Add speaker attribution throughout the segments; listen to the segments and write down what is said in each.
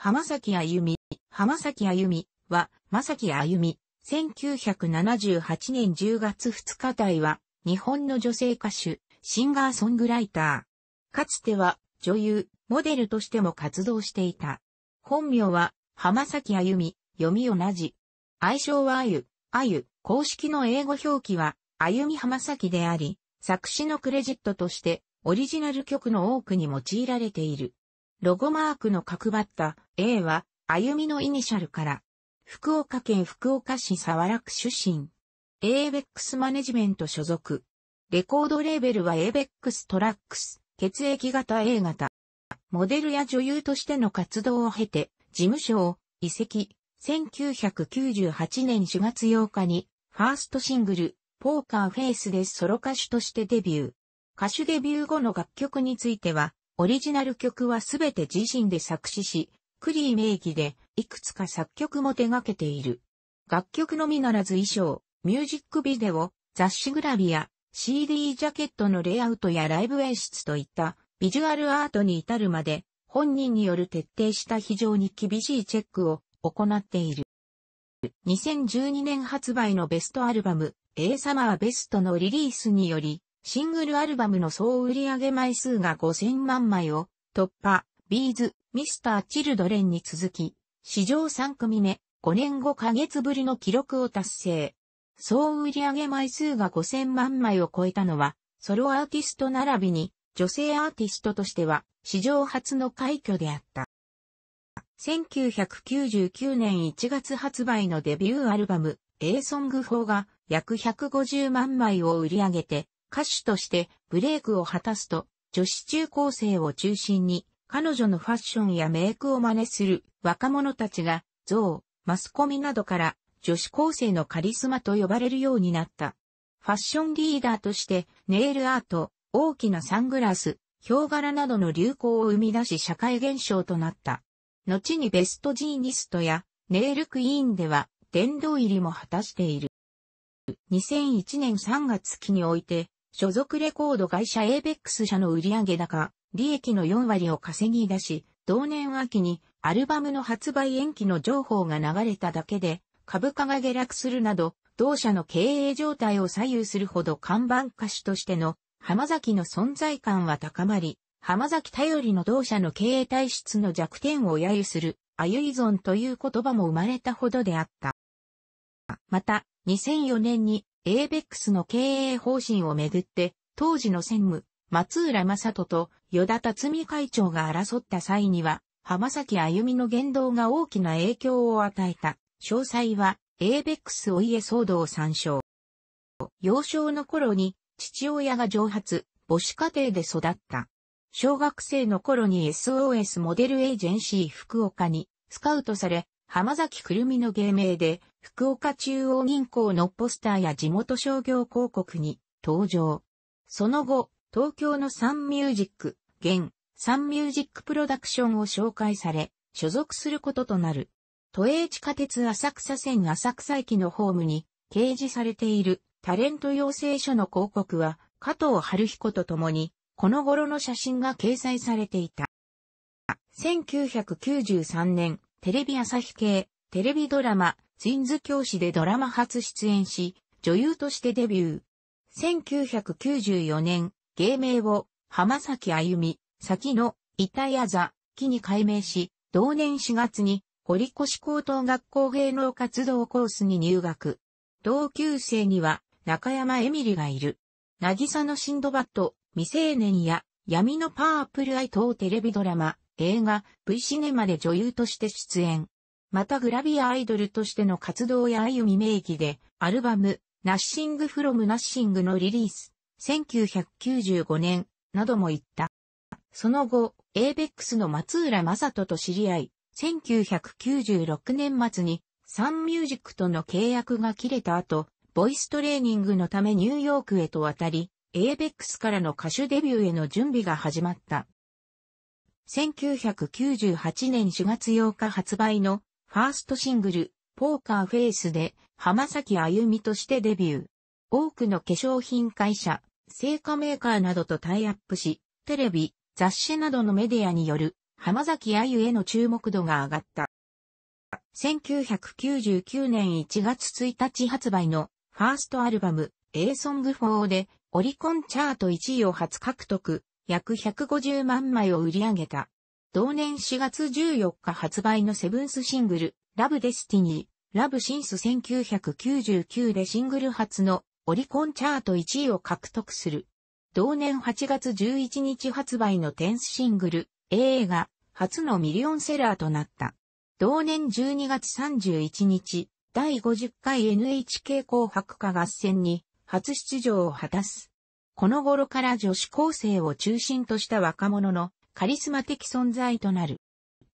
Speaker 1: 浜崎あゆみ、浜崎あゆみは、まさきあゆみ、1978年10月2日台は、日本の女性歌手、シンガーソングライター。かつては、女優、モデルとしても活動していた。本名は、浜崎あゆみ、読み同じ。愛称はあゆ、あゆ、公式の英語表記は、あゆみ浜崎であり、作詞のクレジットとして、オリジナル曲の多くに用いられている。ロゴマークの角張った A は、歩みのイニシャルから、福岡県福岡市沢楽出身。ABEX マネジメント所属。レコードレーベルは ABEX トラックス、血液型 A 型。モデルや女優としての活動を経て、事務所を移籍。1998年4月8日に、ファーストシングル、ポーカーフェイスでソロ歌手としてデビュー。歌手デビュー後の楽曲については、オリジナル曲はすべて自身で作詞し、クリー名義でいくつか作曲も手掛けている。楽曲のみならず衣装、ミュージックビデオ、雑誌グラビア、CD ジャケットのレイアウトやライブ演出といったビジュアルアートに至るまで本人による徹底した非常に厳しいチェックを行っている。2012年発売のベストアルバム A サマーベストのリリースによりシングルアルバムの総売上枚数が5000万枚を突破、ビーズ、ミスター・チルドレンに続き、史上3組目、5年5ヶ月ぶりの記録を達成。総売上枚数が5000万枚を超えたのは、ソロアーティスト並びに、女性アーティストとしては、史上初の快挙であった。1999年1月発売のデビューアルバム、A Song 4が約150万枚を売り上げて、歌手としてブレイクを果たすと、女子中高生を中心に、彼女のファッションやメイクを真似する若者たちが、像、マスコミなどから女子高生のカリスマと呼ばれるようになった。ファッションリーダーとして、ネイルアート、大きなサングラス、ヒョウ柄などの流行を生み出し社会現象となった。後にベストジーニストやネイルクイーンでは殿堂入りも果たしている。2001年3月期において所属レコード会社 ABEX 社の売上高、利益の4割を稼ぎ出し、同年秋にアルバムの発売延期の情報が流れただけで、株価が下落するなど、同社の経営状態を左右するほど看板歌手としての浜崎の存在感は高まり、浜崎頼りの同社の経営体質の弱点を揶揄する、あゆ依存という言葉も生まれたほどであった。また、2004年にエーベックスの経営方針をめぐって、当時の専務、松浦正人と与田辰巳会長が争った際には、浜崎あゆみの言動が大きな影響を与えた。詳細は、エーベックスお家騒動を参照。幼少の頃に、父親が蒸発、母子家庭で育った。小学生の頃に SOS モデルエージェンシー福岡にスカウトされ、浜崎くるみの芸名で福岡中央銀行のポスターや地元商業広告に登場。その後、東京のサンミュージック、現、サンミュージックプロダクションを紹介され、所属することとなる。都営地下鉄浅草線浅草駅のホームに掲示されているタレント養成所の広告は加藤春彦と共にこの頃の写真が掲載されていた。1993年テレビ朝日系テレビドラマインズ教師でドラマ初出演し、女優としてデビュー。1994年、芸名を浜崎あゆみ、先の、板谷座、木に改名し、同年4月に、堀越高等学校芸能活動コースに入学。同級生には、中山エミリがいる。渚のシンドバット、未成年や、闇のパープルアイ等テレビドラマ、映画、V シネマで女優として出演。またグラビアアイドルとしての活動や歩み名義で、アルバム、ナッシングフロムナッシングのリリース、1995年、なども言った。その後、エーベックスの松浦正人と知り合い、1996年末に、サンミュージックとの契約が切れた後、ボイストレーニングのためニューヨークへと渡り、エーベックスからの歌手デビューへの準備が始まった。1998年4月8日発売のファーストシングル、ポーカーフェイスで、浜崎あゆみとしてデビュー。多くの化粧品会社、製菓メーカーなどとタイアップし、テレビ、雑誌などのメディアによる、浜崎あゆへの注目度が上がった。1999年1月1日発売の、ファーストアルバム、A Song 4で、オリコンチャート1位を初獲得、約150万枚を売り上げた。同年4月14日発売のセブンスシングル、ラブデスティニー、ラブシンス1999でシングル初のオリコンチャート1位を獲得する。同年8月11日発売のテンスシングル、映画、初のミリオンセラーとなった。同年12月31日、第50回 NHK 紅白歌合戦に初出場を果たす。この頃から女子高生を中心とした若者のカリスマ的存在となる。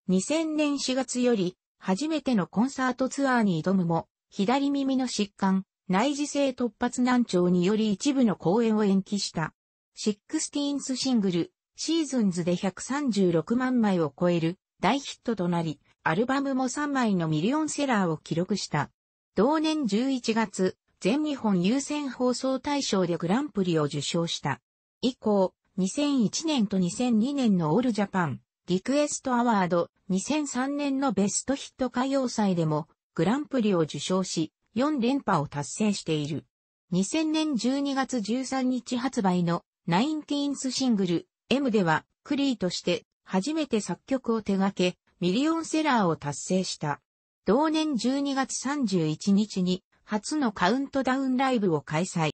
Speaker 1: 2000年4月より、初めてのコンサートツアーに挑むも、左耳の疾患、内耳性突発難聴により一部の公演を延期した。シックスティーンスシングル、シーズンズで136万枚を超える大ヒットとなり、アルバムも3枚のミリオンセラーを記録した。同年11月、全日本優先放送大賞でグランプリを受賞した。以降、2001年と2002年のオールジャパン、リクエストアワード、2003年のベストヒット歌謡祭でも、グランプリを受賞し、4連覇を達成している。2000年12月13日発売の、ナインティーンスシングル、M では、クリーとして、初めて作曲を手掛け、ミリオンセラーを達成した。同年12月31日に、初のカウントダウンライブを開催。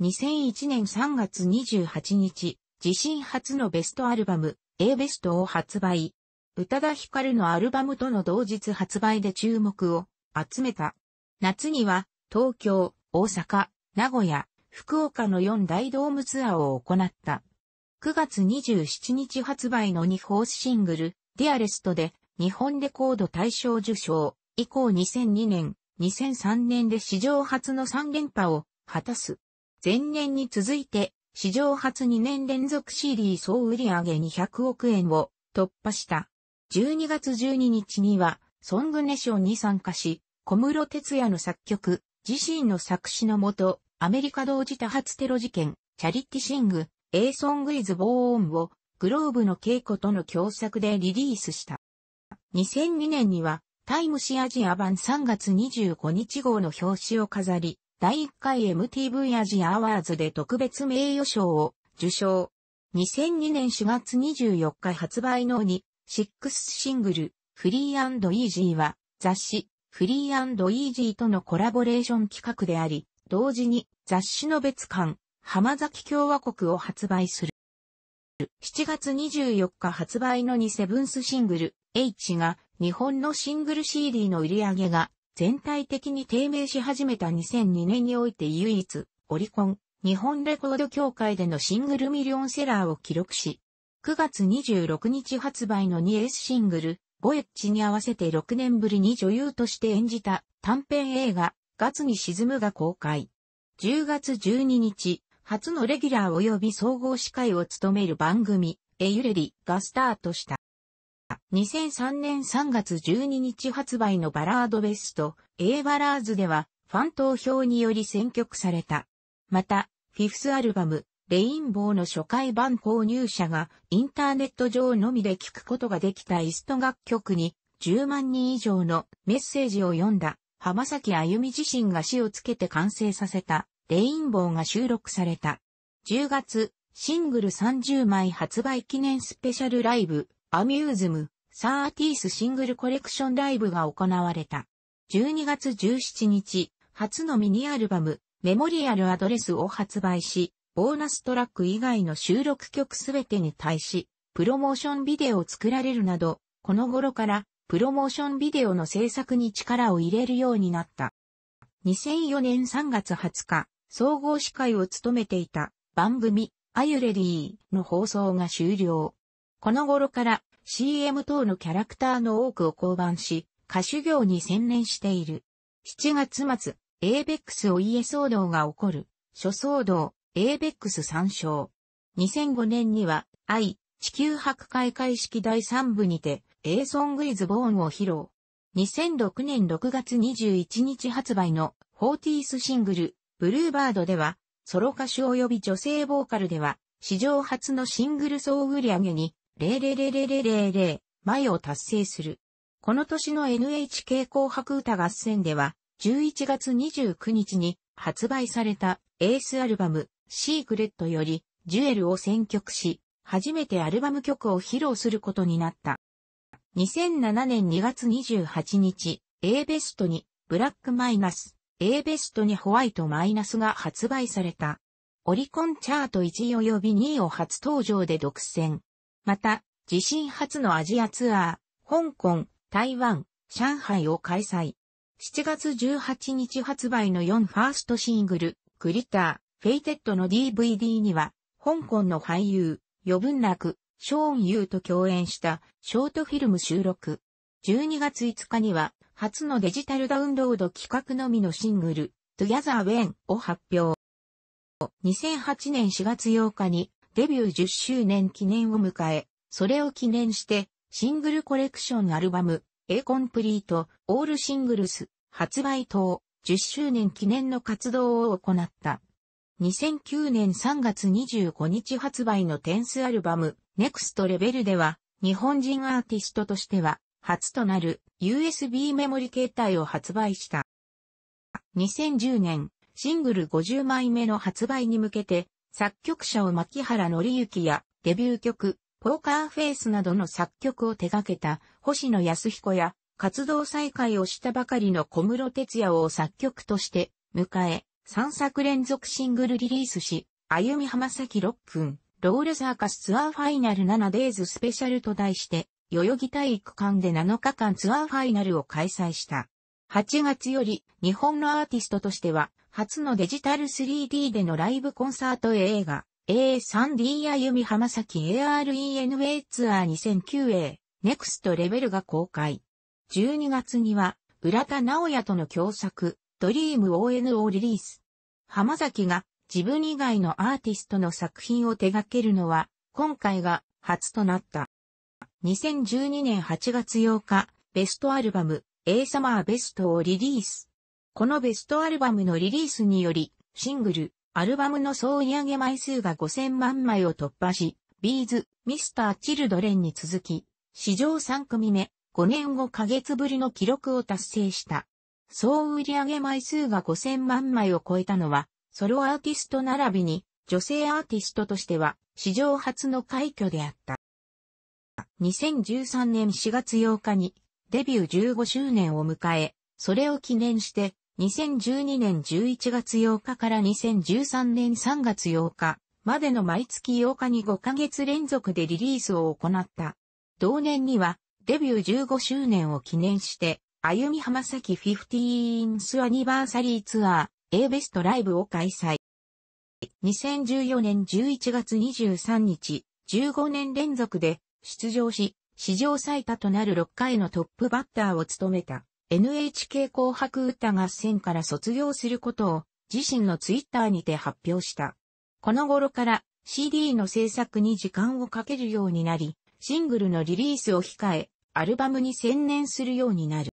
Speaker 1: 2001年3月28日、自身初のベストアルバム、A ベストを発売。宇多田ヒカルのアルバムとの同日発売で注目を集めた。夏には、東京、大阪、名古屋、福岡の4大ドームツアーを行った。9月27日発売の2ホースシングル、ディアレストで、日本レコード大賞受賞、以降2002年、2003年で史上初の3連覇を果たす。前年に続いて、史上初2年連続 CD 総売上200億円を突破した。12月12日には、ソングネションに参加し、小室哲也の作曲、自身の作詞のもと、アメリカ同時多発テロ事件、チャリティシング、A Song is Born を、グローブの稽古との共作でリリースした。2002年には、タイムシアジア版3月25日号の表紙を飾り、第1回 MTV アジアアワーズで特別名誉賞を受賞。2002年4月24日発売の2、6シングル、フリーイージーは雑誌、フリーイージーとのコラボレーション企画であり、同時に雑誌の別館、浜崎共和国を発売する。7月24日発売の2セブンスシングル H が日本のシングル CD の売り上げが全体的に低迷し始めた2002年において唯一、オリコン、日本レコード協会でのシングルミリオンセラーを記録し、9月26日発売の 2S シングル、ボエッジに合わせて6年ぶりに女優として演じた短編映画、ガツに沈むが公開。10月12日、初のレギュラー及び総合司会を務める番組、エユレリがスタートした。2003年3月12日発売のバラードベスト A バラーズではファン投票により選曲された。また、フィフスアルバム、レインボーの初回版購入者がインターネット上のみで聴くことができたイスト楽曲に10万人以上のメッセージを読んだ浜崎あゆみ自身が詩をつけて完成させたレインボーが収録された。10月、シングル30枚発売記念スペシャルライブアミューズム、サーティースシングルコレクションライブが行われた。12月17日、初のミニアルバム、メモリアルアドレスを発売し、ボーナストラック以外の収録曲すべてに対し、プロモーションビデオを作られるなど、この頃からプロモーションビデオの制作に力を入れるようになった。2004年3月20日、総合司会を務めていた番組、ユレディーの放送が終了。この頃から CM 等のキャラクターの多くを降板し、歌手業に専念している。7月末、エーベックスお家騒動が起こる。諸騒動、エーベックス参照。2005年には、愛、地球博開会式第3部にて、エーソングイズボーンを披露。2006年6月21日発売の、フォーティースシングル、ブルーバードでは、ソロ歌手及び女性ボーカルでは、史上初のシングル総売上に0000000前を達成する。この年の NHK 紅白歌合戦では、11月29日に発売されたエースアルバム、シークレットより、ジュエルを選曲し、初めてアルバム曲を披露することになった。2007年2月28日、A ベストにブラックマイナス、A ベストにホワイトマイナスが発売された。オリコンチャート1位及び2位を初登場で独占。また、自身初のアジアツアー、香港、台湾、上海を開催。7月18日発売の4ファーストシングル、グリター、フェイテッドの DVD には、香港の俳優、余分楽、ショーン・ユーと共演したショートフィルム収録。12月5日には、初のデジタルダウンロード企画のみのシングル、Together When を発表。2008年4月8日に、デビュー10周年記念を迎え、それを記念して、シングルコレクションアルバム、A コンプリート、オールシングルス、発売等、10周年記念の活動を行った。2009年3月25日発売のテンスアルバム、ネクストレベルでは、日本人アーティストとしては、初となる USB メモリ携帯を発売した。2010年、シングル50枚目の発売に向けて、作曲者を牧原紀之やデビュー曲、ポーカーフェイスなどの作曲を手掛けた星野康彦や活動再開をしたばかりの小室哲也を作曲として迎え、3作連続シングルリリースし、歩み浜崎6分、ロールサーカスツアーファイナル 7days スペシャルと題して、代々木体育館で7日間ツアーファイナルを開催した。8月より日本のアーティストとしては初のデジタル 3D でのライブコンサート映画 A3D 歩み浜崎 ARENA ツアー 2009A ネクストレベルが公開。12月には浦田直也との共作ドリーム ON をリリース。浜崎が自分以外のアーティストの作品を手掛けるのは今回が初となった。2012年8月8日、ベストアルバム、A Summer b ベストをリリース。このベストアルバムのリリースにより、シングル、アルバムの総売上枚数が5000万枚を突破し、ビーズ、ミスター・チルドレンに続き、史上3組目、5年5ヶ月ぶりの記録を達成した。総売上枚数が5000万枚を超えたのは、ソロアーティスト並びに、女性アーティストとしては、史上初の快挙であった。2013年4月8日に、デビュー15周年を迎え、それを記念して、2012年11月8日から2013年3月8日までの毎月8日に5ヶ月連続でリリースを行った。同年にはデビュー15周年を記念して、歩み浜崎15スアニバーサリーツアー A ベストライブを開催。2014年11月23日、15年連続で出場し、史上最多となる6回のトップバッターを務めた NHK 紅白歌合戦から卒業することを自身のツイッターにて発表した。この頃から CD の制作に時間をかけるようになり、シングルのリリースを控え、アルバムに専念するようになる。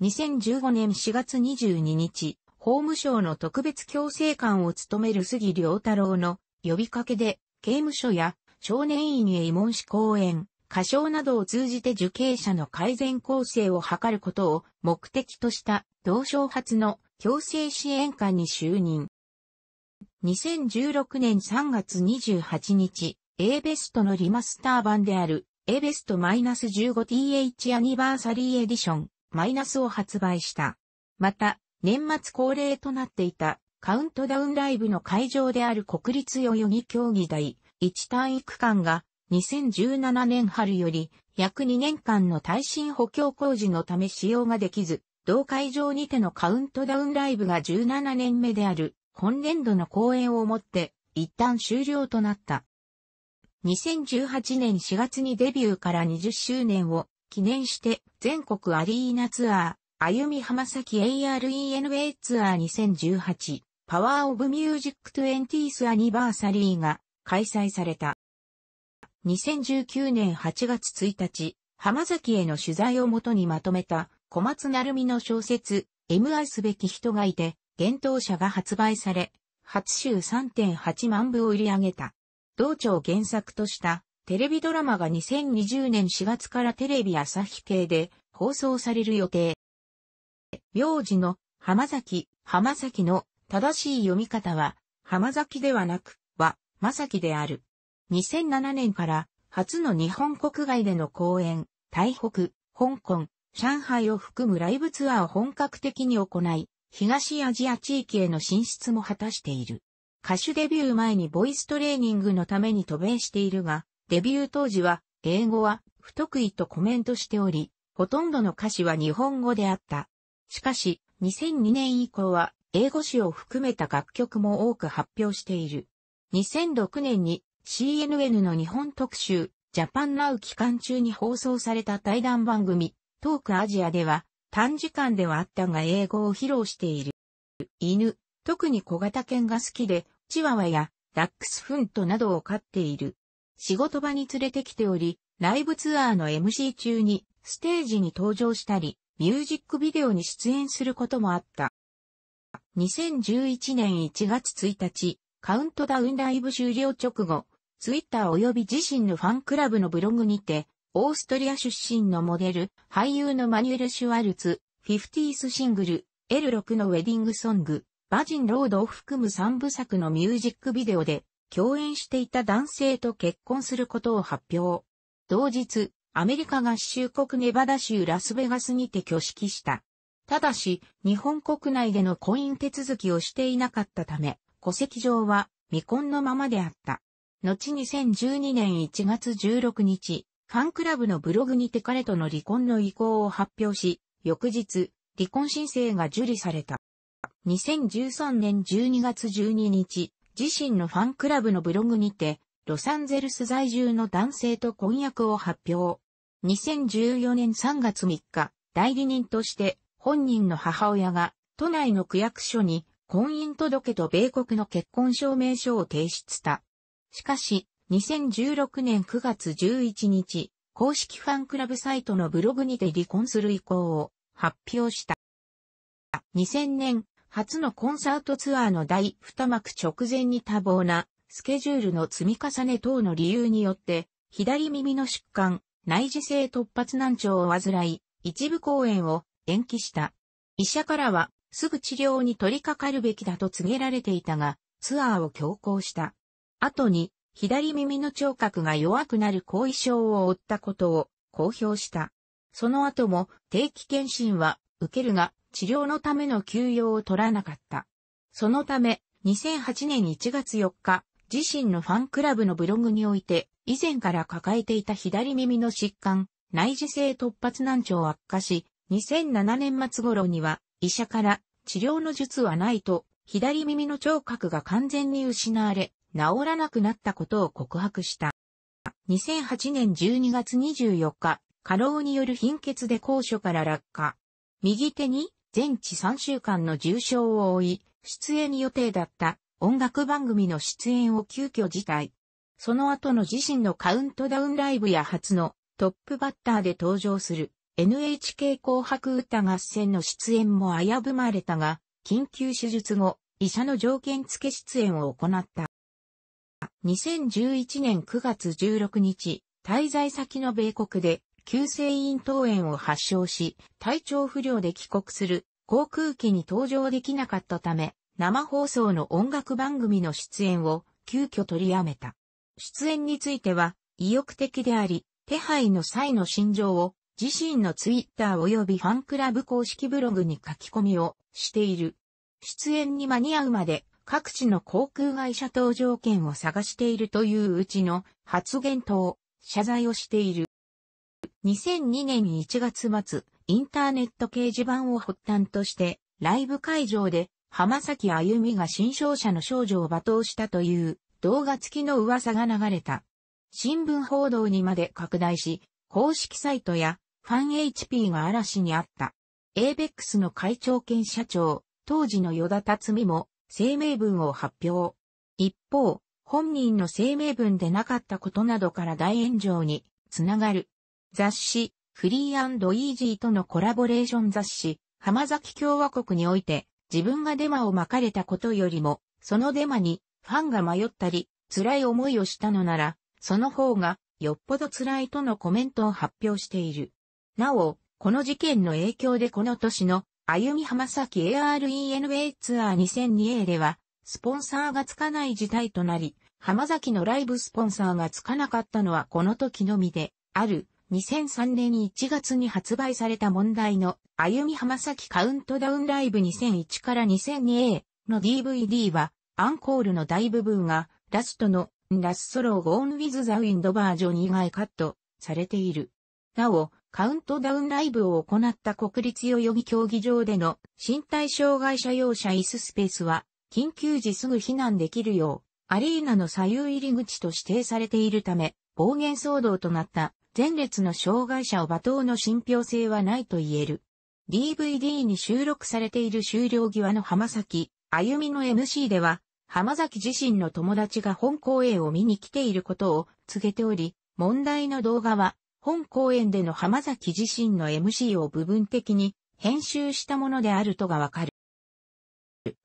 Speaker 1: 2015年4月22日、法務省の特別強制官を務める杉良太郎の呼びかけで、刑務所や少年院へ慰問し講演、歌唱などを通じて受刑者の改善構成を図ることを目的とした同省初の強制支援官に就任。2016年3月28日、A ベストのリマスター版である A ベスト -15th アニバーサリーエディションマイナスを発売した。また、年末恒例となっていたカウントダウンライブの会場である国立代々木競技大1位育館が2017年春より約2年間の耐震補強工事のため使用ができず、同会場にてのカウントダウンライブが17年目である今年度の公演をもって一旦終了となった。2018年4月にデビューから20周年を記念して全国アリーナツアー、歩み浜崎 ARENA ツアー2018パワーオブミュージック 20th アニバーサリーが開催された。2019年8月1日、浜崎への取材をもとにまとめた小松成美の小説、MI すべき人がいて、幻冬者が発売され、初週3.8万部を売り上げた。同庁原作としたテレビドラマが2020年4月からテレビ朝日系で放送される予定。名字の浜崎、浜崎の正しい読み方は、浜崎ではなく、は、まさきである。2007年から初の日本国外での公演、台北、香港、上海を含むライブツアーを本格的に行い、東アジア地域への進出も果たしている。歌手デビュー前にボイストレーニングのために渡米しているが、デビュー当時は英語は不得意とコメントしており、ほとんどの歌詞は日本語であった。しかし、2002年以降は英語詞を含めた楽曲も多く発表している。2006年に CNN の日本特集、ジャパンナウ期間中に放送された対談番組、トークアジアでは、短時間ではあったが英語を披露している。犬、特に小型犬が好きで、チワワやダックスフントなどを飼っている。仕事場に連れてきており、ライブツアーの MC 中にステージに登場したり、ミュージックビデオに出演することもあった。2011年1月1日、カウントダウンライブ終了直後、ツイッター及び自身のファンクラブのブログにて、オーストリア出身のモデル、俳優のマニュエル・シュワルツ、フィフティースシングル、L6 のウェディングソング、バジン・ロードを含む3部作のミュージックビデオで、共演していた男性と結婚することを発表。同日、アメリカ合衆国ネバダ州ラスベガスにて挙式した。ただし、日本国内での婚姻手続きをしていなかったため、戸籍上は未婚のままであった。後2012年1月16日、ファンクラブのブログにて彼との離婚の意向を発表し、翌日、離婚申請が受理された。2013年12月12日、自身のファンクラブのブログにて、ロサンゼルス在住の男性と婚約を発表。2014年3月3日、代理人として本人の母親が都内の区役所に婚姻届と米国の結婚証明書を提出した。しかし、2016年9月11日、公式ファンクラブサイトのブログにて離婚する意向を発表した。2000年、初のコンサートツアーの第2幕直前に多忙なスケジュールの積み重ね等の理由によって、左耳の疾患、内耳性突発難聴を患い、一部公演を延期した。医者からは、すぐ治療に取り掛かるべきだと告げられていたが、ツアーを強行した。後に、左耳の聴覚が弱くなる後遺症を負ったことを公表した。その後も定期検診は受けるが治療のための休養を取らなかった。そのため2008年1月4日自身のファンクラブのブログにおいて以前から抱えていた左耳の疾患内耳性突発難聴悪化し2007年末頃には医者から治療の術はないと左耳の聴覚が完全に失われ治らなくなったことを告白した。2008年12月24日、過労による貧血で高所から落下。右手に全治3週間の重傷を負い、出演予定だった音楽番組の出演を急遽辞退。その後の自身のカウントダウンライブや初のトップバッターで登場する NHK 紅白歌合戦の出演も危ぶまれたが、緊急手術後、医者の条件付け出演を行った。2011年9月16日、滞在先の米国で急性咽頭炎を発症し、体調不良で帰国する航空機に搭乗できなかったため、生放送の音楽番組の出演を急遽取りやめた。出演については意欲的であり、手配の際の心情を自身のツイッター及びファンクラブ公式ブログに書き込みをしている。出演に間に合うまで各地の航空会社搭乗券を探しているといううちの発言等、謝罪をしている。2002年1月末、インターネット掲示板を発端として、ライブ会場で浜崎あゆみが新商社の少女を罵倒したという動画付きの噂が流れた。新聞報道にまで拡大し、公式サイトやファン HP が嵐にあった。ABEX の会長兼社長、当時の与田辰巳も声明文を発表。一方、本人の声明文でなかったことなどから大炎上につながる。雑誌、フリーイージーとのコラボレーション雑誌、浜崎共和国において、自分がデマをまかれたことよりも、そのデマにファンが迷ったり、辛い思いをしたのなら、その方がよっぽど辛いとのコメントを発表している。なお、この事件の影響でこの年のあゆみ浜崎 ARENA ツアー 2002A では、スポンサーがつかない事態となり、浜崎のライブスポンサーがつかなかったのはこの時のみで、ある、2003年1月に発売された問題の、あゆみ浜崎カウントダウンライブ2001から 2002A の DVD は、アンコールの大部分が、ラストの、ラスソローゴーンウィズザウィンドバージョン以外カットされている。なお、カウントダウンライブを行った国立代々木競技場での身体障害者用車椅子スペースは緊急時すぐ避難できるようアリーナの左右入り口と指定されているため暴言騒動となった前列の障害者を罵倒の信憑性はないと言える。DVD に収録されている終了際の浜崎、あゆみの MC では、浜崎自身の友達が本公演を見に来ていることを告げており、問題の動画は本公演での浜崎自身の MC を部分的に編集したものであるとがわかる。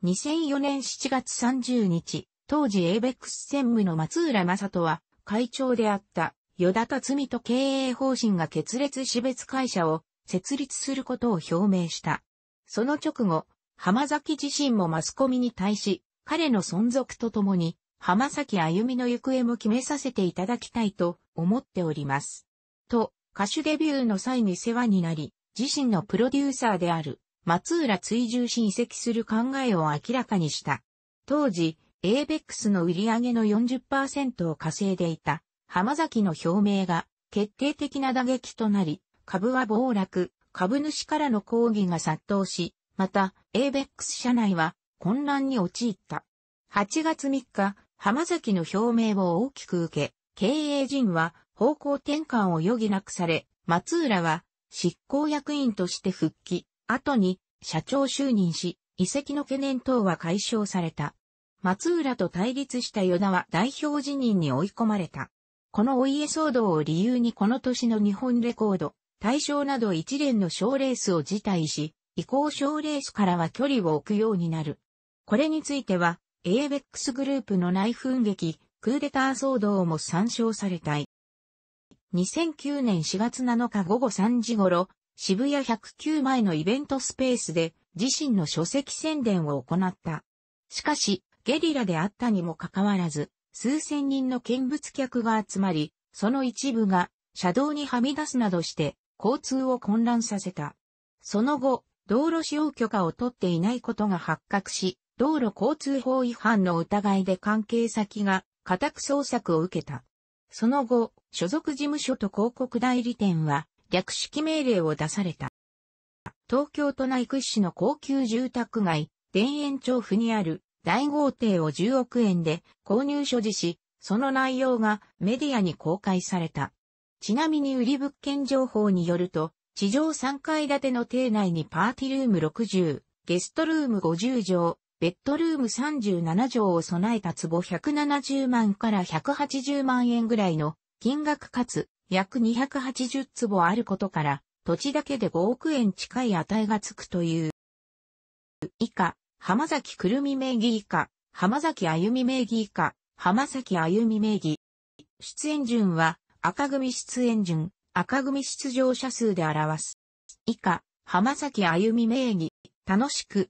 Speaker 1: 2004年7月30日、当時 ABEX 専務の松浦正人は会長であった与田達美と経営方針が決裂死別会社を設立することを表明した。その直後、浜崎自身もマスコミに対し、彼の存続とともに、浜崎あゆみの行方も決めさせていただきたいと思っております。と、歌手デビューの際に世話になり、自身のプロデューサーである松浦追従し移籍する考えを明らかにした。当時、エーベックスの売り上げの40%を稼いでいた浜崎の表明が決定的な打撃となり、株は暴落、株主からの抗議が殺到し、また、エーベックス社内は混乱に陥った。8月3日、浜崎の表明を大きく受け、経営陣は方向転換を余儀なくされ、松浦は執行役員として復帰、後に社長就任し、遺跡の懸念等は解消された。松浦と対立した与田は代表辞任に追い込まれた。このお家騒動を理由にこの年の日本レコード、大賞など一連の賞レースを辞退し、移行賞レースからは距離を置くようになる。これについては、エイベックスグループの内紛劇、クーデター騒動も参照されたい。2009年4月7日午後3時頃、渋谷109前のイベントスペースで自身の書籍宣伝を行った。しかし、ゲリラであったにもかかわらず、数千人の見物客が集まり、その一部が車道にはみ出すなどして交通を混乱させた。その後、道路使用許可を取っていないことが発覚し、道路交通法違反の疑いで関係先が家宅捜索を受けた。その後、所属事務所と広告代理店は略式命令を出された。東京都内屈指の高級住宅街、田園調布にある大豪邸を10億円で購入所持し、その内容がメディアに公開された。ちなみに売り物件情報によると、地上3階建ての邸内にパーティルーム60、ゲストルーム50畳、ベッドルーム37畳を備えた壺170万から180万円ぐらいの金額かつ約280坪あることから土地だけで5億円近い値がつくという。以下、浜崎くるみ名義以下、浜崎あゆみ名義以下、浜崎あゆみ名義。出演順は赤組出演順、赤組出場者数で表す。以下、浜崎あゆみ名義、楽しく、